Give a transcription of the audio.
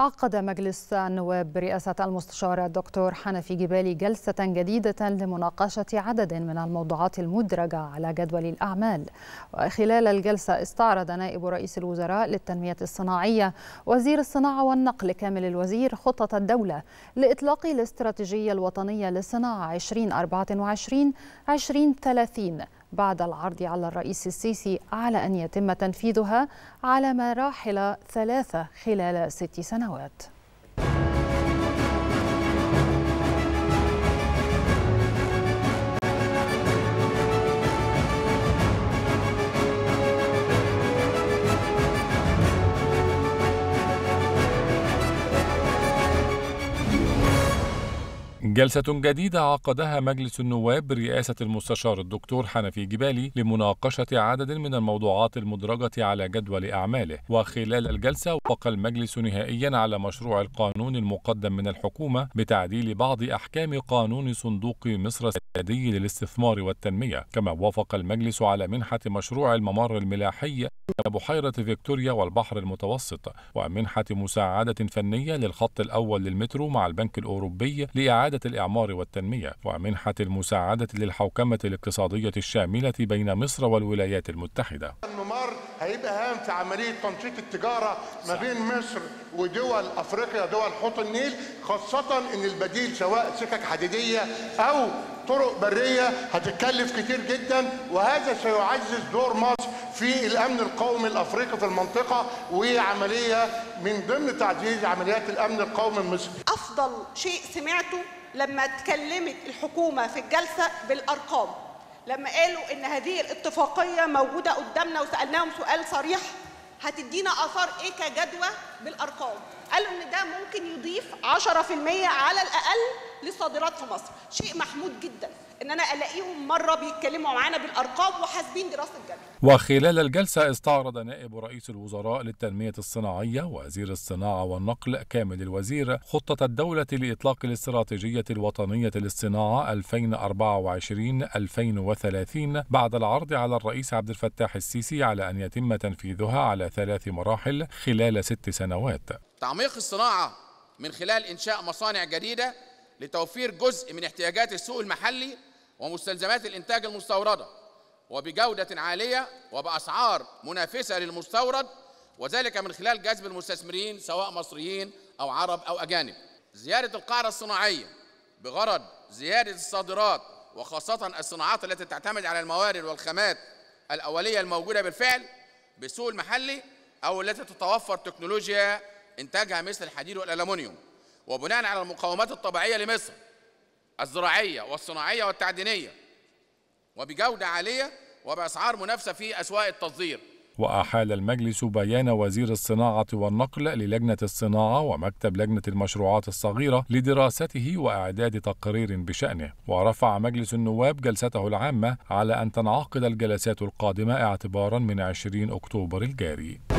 عقد مجلس النواب برئاسة المستشار الدكتور حنفي جبالي جلسة جديدة لمناقشة عدد من الموضوعات المدرجة على جدول الأعمال وخلال الجلسة استعرض نائب رئيس الوزراء للتنمية الصناعية وزير الصناعة والنقل كامل الوزير خطط الدولة لإطلاق الاستراتيجية الوطنية للصناعة 2024 2030 بعد العرض على الرئيس السيسي على أن يتم تنفيذها على مراحل ثلاثة خلال ست سنوات جلسة جديدة عقدها مجلس النواب برئاسة المستشار الدكتور حنفي جبالي لمناقشة عدد من الموضوعات المدرجة على جدول أعماله، وخلال الجلسة وافق المجلس نهائيا على مشروع القانون المقدم من الحكومة بتعديل بعض أحكام قانون صندوق مصر السيادي للاستثمار والتنمية، كما وافق المجلس على منحة مشروع الممر الملاحي بحيرة فيكتوريا والبحر المتوسط، ومنحة مساعدة فنية للخط الأول للمترو مع البنك الأوروبي لإعادة الإعمار والتنمية ومنحة المساعدة للحوكمة الاقتصادية الشاملة بين مصر والولايات المتحدة الممر هيبقى هام في عملية تنشيط التجارة ما بين مصر ودول أفريقيا دول حوت النيل خاصة إن البديل سواء سكك حديدية أو طرق برية هتتكلف كتير جدا وهذا سيعزز دور مصر في الامن القومي الافريقي في المنطقه وعمليه من ضمن تعزيز عمليات الامن القومي المصري. افضل شيء سمعته لما اتكلمت الحكومه في الجلسه بالارقام. لما قالوا ان هذه الاتفاقيه موجوده قدامنا وسالناهم سؤال صريح هتدينا اثار ايه كجدوى بالارقام قالوا ان ده ممكن يضيف 10% على الاقل لصادرات في مصر شيء محمود جدا ان انا الاقيهم مره بيتكلموا معانا بالارقام وحاسبين دراسه الجدوى. وخلال الجلسه استعرض نائب رئيس الوزراء للتنميه الصناعيه وزير الصناعه والنقل كامل الوزير خطه الدوله لاطلاق الاستراتيجيه الوطنيه للصناعه 2024 2030 بعد العرض على الرئيس عبد الفتاح السيسي على ان يتم تنفيذها على ثلاث مراحل خلال ست سنوات. تعميق الصناعه من خلال انشاء مصانع جديده لتوفير جزء من احتياجات السوق المحلي ومستلزمات الإنتاج المستوردة وبجودة عالية وبأسعار منافسة للمستورد وذلك من خلال جذب المستثمرين سواء مصريين أو عرب أو أجانب زيادة القاعدة الصناعية بغرض زيادة الصادرات وخاصة الصناعات التي تعتمد على الموارد والخامات الأولية الموجودة بالفعل بالسوق المحلي أو التي تتوفر تكنولوجيا إنتاجها مثل الحديد والالومنيوم وبناء على المقاومات الطبيعية لمصر الزراعية والصناعية والتعدينية وبجودة عالية وبأسعار منافسة في أسواق التصدير وأحال المجلس بيان وزير الصناعة والنقل للجنة الصناعة ومكتب لجنة المشروعات الصغيرة لدراسته وإعداد تقرير بشأنه، ورفع مجلس النواب جلسته العامة على أن تنعقد الجلسات القادمة اعتبارا من 20 أكتوبر الجاري.